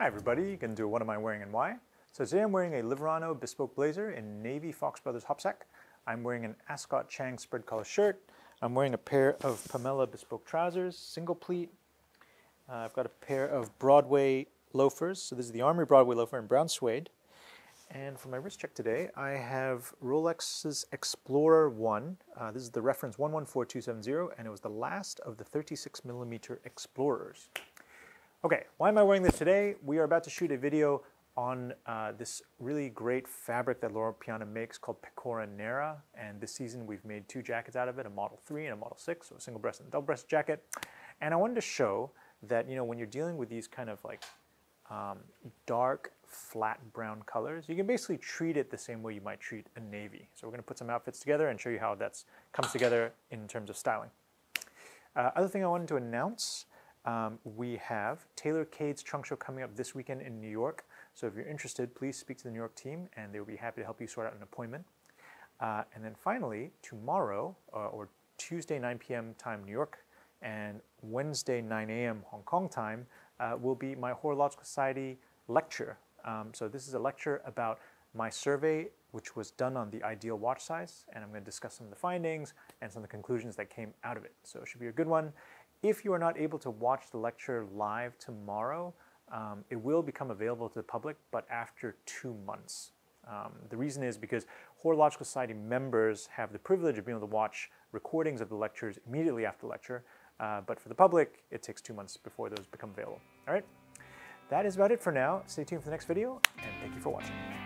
Hi everybody, you can do what am I wearing and why. So today I'm wearing a Liverano bespoke blazer in navy Fox Brothers hopsack. I'm wearing an Ascot Chang spread collar shirt. I'm wearing a pair of Pamela bespoke trousers, single pleat. Uh, I've got a pair of Broadway loafers. So this is the Army Broadway loafer in brown suede. And for my wrist check today, I have Rolex's Explorer 1. Uh, this is the reference 114270, and it was the last of the 36 millimeter Explorers. Okay, why am I wearing this today? We are about to shoot a video on uh, this really great fabric that Laura Piana makes called Pecora Nera. And this season we've made two jackets out of it, a Model 3 and a Model 6, so a single breast and a double breast jacket. And I wanted to show that, you know, when you're dealing with these kind of like um, dark, flat brown colors, you can basically treat it the same way you might treat a navy. So we're gonna put some outfits together and show you how that comes together in terms of styling. Uh, other thing I wanted to announce um, we have Taylor Cade's trunk show coming up this weekend in New York. So if you're interested, please speak to the New York team and they will be happy to help you sort out an appointment. Uh, and then finally, tomorrow uh, or Tuesday, 9 p.m. time, New York, and Wednesday, 9 a.m. Hong Kong time, uh, will be my Horological Society lecture. Um, so this is a lecture about my survey, which was done on the ideal watch size, and I'm going to discuss some of the findings and some of the conclusions that came out of it. So it should be a good one. If you are not able to watch the lecture live tomorrow, um, it will become available to the public, but after two months. Um, the reason is because Horological Society members have the privilege of being able to watch recordings of the lectures immediately after lecture, uh, but for the public, it takes two months before those become available. All right, that is about it for now. Stay tuned for the next video, and thank you for watching.